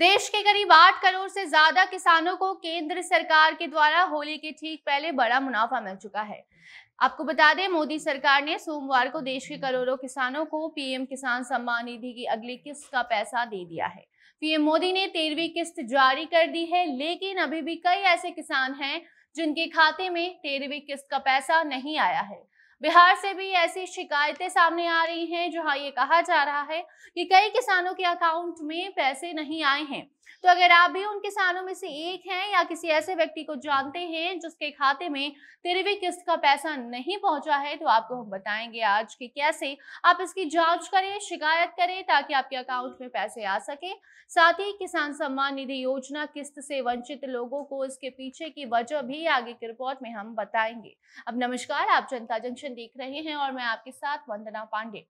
देश के करीब आठ करोड़ से ज्यादा किसानों को केंद्र सरकार के द्वारा होली के ठीक पहले बड़ा मुनाफा मिल चुका है आपको बता दें मोदी सरकार ने सोमवार को देश के करोड़ों किसानों को पीएम किसान सम्मान निधि की अगली किस्त का पैसा दे दिया है पीएम मोदी ने तेरहवीं किस्त जारी कर दी है लेकिन अभी भी कई ऐसे किसान हैं जिनके खाते में तेरहवीं किस्त का पैसा नहीं आया है बिहार से भी ऐसी शिकायतें सामने आ रही हैं जहां ये कहा जा रहा है कि कई किसानों के अकाउंट में पैसे नहीं आए हैं तो अगर आप भी उन किसानों में से एक हैं या किसी ऐसे व्यक्ति को जानते हैं जिसके खाते में तेरहवीं किस्त का पैसा नहीं पहुंचा है तो आपको हम बताएंगे आज कि कैसे आप इसकी जांच करें शिकायत करें ताकि आपके अकाउंट में पैसे आ सके साथ ही किसान सम्मान निधि योजना किस्त से वंचित लोगों को इसके पीछे की वजह भी आगे की रिपोर्ट में हम बताएंगे अब नमस्कार आप जनता जंक्शन देख रहे हैं और मैं आपके साथ वंदना पांडे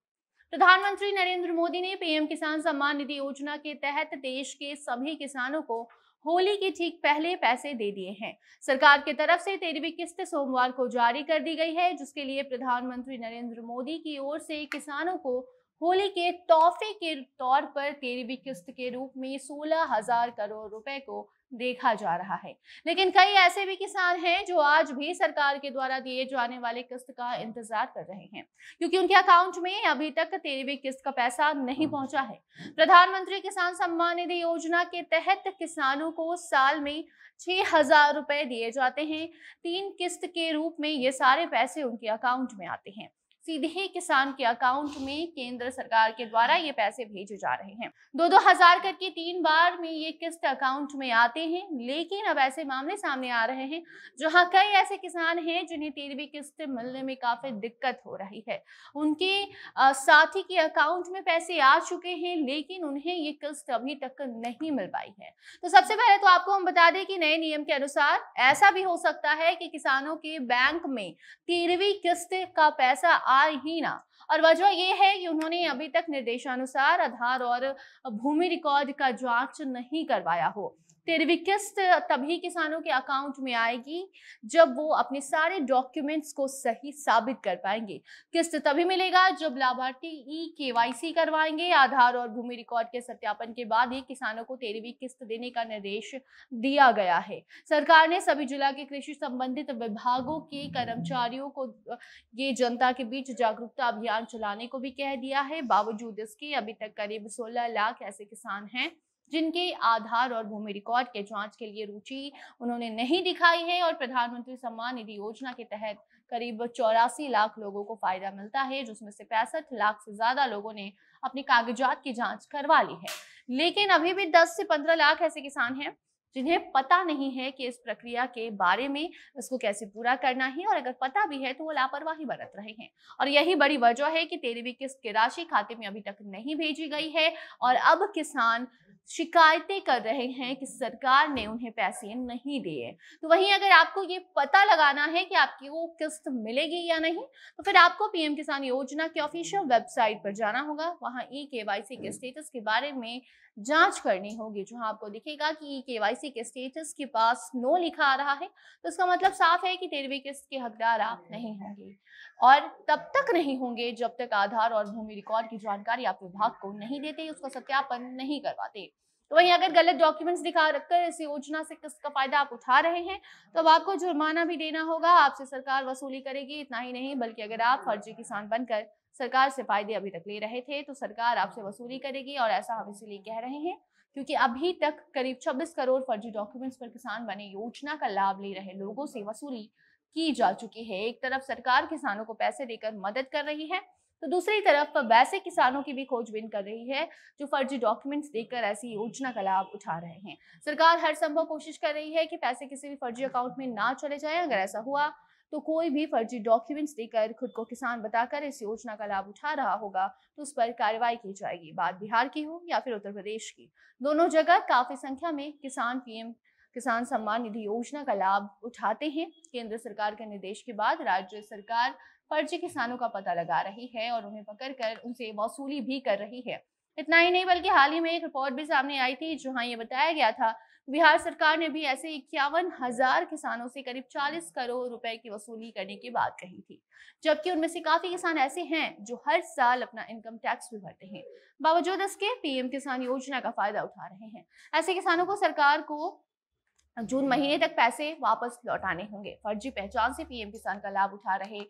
प्रधानमंत्री नरेंद्र मोदी ने पीएम किसान सम्मान निधि योजना के तहत देश के सभी किसानों को होली के ठीक पहले पैसे दे दिए हैं सरकार की तरफ से तेरहवीं किस्त सोमवार को जारी कर दी गई है जिसके लिए प्रधानमंत्री नरेंद्र मोदी की ओर से किसानों को होली के तोहफे के तौर पर तेरहवीं किस्त के रूप में सोलह हजार करोड़ रुपए को देखा जा रहा है लेकिन कई ऐसे भी किसान हैं जो आज भी सरकार के द्वारा दिए जाने वाले किस्त का इंतजार कर रहे हैं क्योंकि उनके अकाउंट में अभी तक तेरहवीं किस्त का पैसा नहीं हाँ। पहुंचा है प्रधानमंत्री किसान सम्मान निधि योजना के तहत किसानों को साल में छह हजार रुपए दिए जाते हैं तीन किस्त के रूप में ये सारे पैसे उनके अकाउंट में आते हैं सीधे किसान के अकाउंट में केंद्र सरकार के द्वारा हम्म। ये पैसे भेजे जा रहे हैं दो दो हजार करके तीन बार में ये किस्त अकाउंट में आते हैं लेकिन अब ऐसे मामले सामने आ रहे हैं जहां कई ऐसे किसान हैं जिन्हें तेरहवीं किस्त मिलने में काफी दिक्कत हो रही है उनके साथी के अकाउंट में पैसे आ चुके हैं लेकिन उन्हें ये किस्त अभी तक नहीं मिल पाई है तो सबसे पहले तो आपको हम बता दें कि नए नियम के अनुसार ऐसा भी हो सकता है कि किसानों के बैंक में तेरहवीं किस्त का पैसा आए ही ना और वजह यह है कि उन्होंने अभी तक निर्देशानुसार आधार और भूमि रिकॉर्ड का जांच नहीं करवाया हो तेरहवीं किस्त तभी किसानों के अकाउंट में आएगी जब वो अपने सारे डॉक्यूमेंट्स को सही साबित कर पाएंगे किस्त तभी मिलेगा जब लाभार्थी ई केवाईसी करवाएंगे आधार और भूमि रिकॉर्ड के सत्यापन के बाद ही किसानों को तेरहवीं किस्त देने का निर्देश दिया गया है सरकार ने सभी जिला के कृषि संबंधित विभागों के कर्मचारियों को ये जनता के बीच जागरूकता अभियान चलाने को भी कह दिया है बावजूद इसके अभी तक करीब सोलह लाख ऐसे किसान हैं जिनके आधार और भूमि रिकॉर्ड के जांच के लिए रुचि उन्होंने नहीं दिखाई है और प्रधानमंत्री सम्मान निधि योजना के तहत करीब चौरासी लाख लोगों को फायदा मिलता है जिसमें से पैंसठ लाख से ज्यादा लोगों ने अपने कागजात की जांच करवा ली है लेकिन अभी भी 10 से 15 लाख ऐसे किसान हैं जिन्हें पता नहीं है कि इस प्रक्रिया के बारे में इसको कैसे पूरा करना है और अगर पता भी है तो वो लापरवाही बरत रहे हैं और यही बड़ी वजह है कि तेरहवीं किस्त की राशि खाते में अभी तक नहीं भेजी गई है और अब किसान शिकायतें कर रहे हैं कि सरकार ने उन्हें पैसे नहीं दिए तो वहीं अगर आपको ये पता लगाना है कि आपकी वो किस्त मिलेगी या नहीं तो फिर आपको पीएम किसान योजना के ऑफिशियल वेबसाइट पर जाना होगा वहां ई के वाई सी के स्टेटस के बारे में जांच करनी होगी जहां आपको दिखेगा कि केवाईसी के स्टेटस के पास नो लिखा आ रहा है तो इसका मतलब साफ है कि तेरहवीं किस्त के हकदार आप नहीं होंगे और तब तक नहीं होंगे जब तक आधार और भूमि रिकॉर्ड की जानकारी आप विभाग को नहीं देते उसका सत्यापन नहीं करवाते तो वहीं अगर गलत डॉक्यूमेंट्स दिखा रखकर इस योजना से किस का फायदा आप उठा रहे हैं तो अब आपको जुर्माना भी देना होगा आपसे सरकार वसूली करेगी इतना ही नहीं बल्कि अगर आप फर्जी किसान बनकर सरकार से फायदे अभी तक ले रहे थे तो सरकार आपसे हाँ। वसूली करेगी और ऐसा हम इसीलिए कह रहे हैं क्योंकि अभी तक करीब 26 करोड़ फर्जी डॉक्यूमेंट्स पर किसान बने योजना का लाभ ले रहे लोगों से वसूली की जा चुकी है एक तरफ सरकार किसानों को पैसे देकर मदद कर रही है तो दूसरी तरफ वैसे किसानों की भी खोजबीन कर रही है जो फर्जी डॉक्यूमेंट्स देकर ऐसी योजना का लाभ उठा रहे हैं सरकार हर संभव कोशिश कर रही है कि पैसे किसी भी फर्जी अकाउंट में ना चले जाए अगर ऐसा हुआ तो कोई भी फर्जी डॉक्यूमेंट्स देकर खुद को किसान बताकर इस योजना का लाभ उठा रहा होगा तो उस पर कार्रवाई की जाएगी बात बिहार की हो या फिर उत्तर प्रदेश की दोनों जगह काफी संख्या में किसान पीएम किसान सम्मान निधि योजना का लाभ उठाते हैं केंद्र सरकार के निर्देश के बाद राज्य सरकार फर्जी किसानों का पता लगा रही है और उन्हें कर उनसे वसूली भी कर रही है इतना ही नहीं बल्कि हाल ही में एक रिपोर्ट भी सामने आई थी जहां ये बताया गया था बिहार सरकार ने भी ऐसे इक्यावन हजार किसानों से करीब 40 करोड़ रुपए की वसूली करने की बात कही थी जबकि उनमें से काफी किसान ऐसे हैं जो हर साल अपना इनकम टैक्स भी भरते हैं बावजूद इसके पीएम किसान योजना का फायदा उठा रहे हैं ऐसे किसानों को सरकार को जून महीने तक पैसे वापस लौटाने होंगे फर्जी पहचान से पीएम किसान का लाभ उठा रहे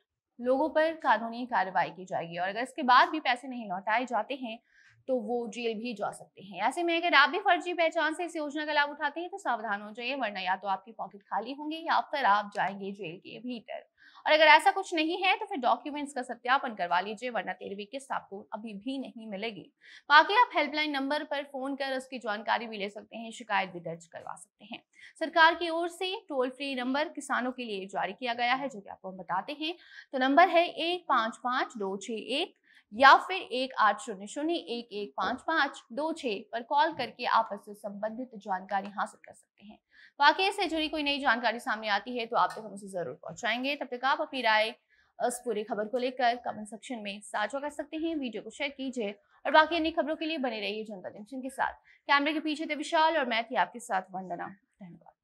लोगों पर कानूनी कार्रवाई की जाएगी और अगर इसके बाद भी पैसे नहीं लौटाए जाते हैं तो वो जेल भी जा सकते हैं ऐसे में अगर आप भी फर्जी पहचान से इस योजना का लाभ उठाते हैं तो सावधान हो जाइए वरना या तो आपकी पॉकेट खाली होंगे या फिर आप जाएंगे जेल के भीतर और अगर ऐसा कुछ नहीं है तो फिर डॉक्यूमेंट्स का सत्यापन करवा लीजिए वरना तेरहवीं किस्त आपको अभी भी नहीं मिलेगी बाकी आप हेल्पलाइन नंबर पर फोन कर उसकी जानकारी भी ले सकते हैं शिकायत भी दर्ज करवा सकते हैं सरकार की ओर से टोल फ्री नंबर किसानों के लिए जारी किया गया है जो कि आपको हम बताते हैं तो नंबर है एक पाँच पाँच दो छः एक या फिर एक आठ शून्य शून्य एक एक पाँच पाँच दो छः पर कॉल करके आप इससे संबंधित जानकारी हासिल कर सकते हैं बाकी इससे जुड़ी कोई नई जानकारी सामने आती है तो आप तक हम उसे जरूर पहुंचाएंगे तब तक आप अपनी राय उस पूरी खबर को लेकर कमेंट सेक्शन में साझा कर सकते हैं वीडियो को शेयर कीजिए और बाकी अन्य खबरों के लिए बने रहिए जनता जंक्शन के साथ कैमरे के पीछे थे विशाल और मैं थी आपके साथ वंदना धन्यवाद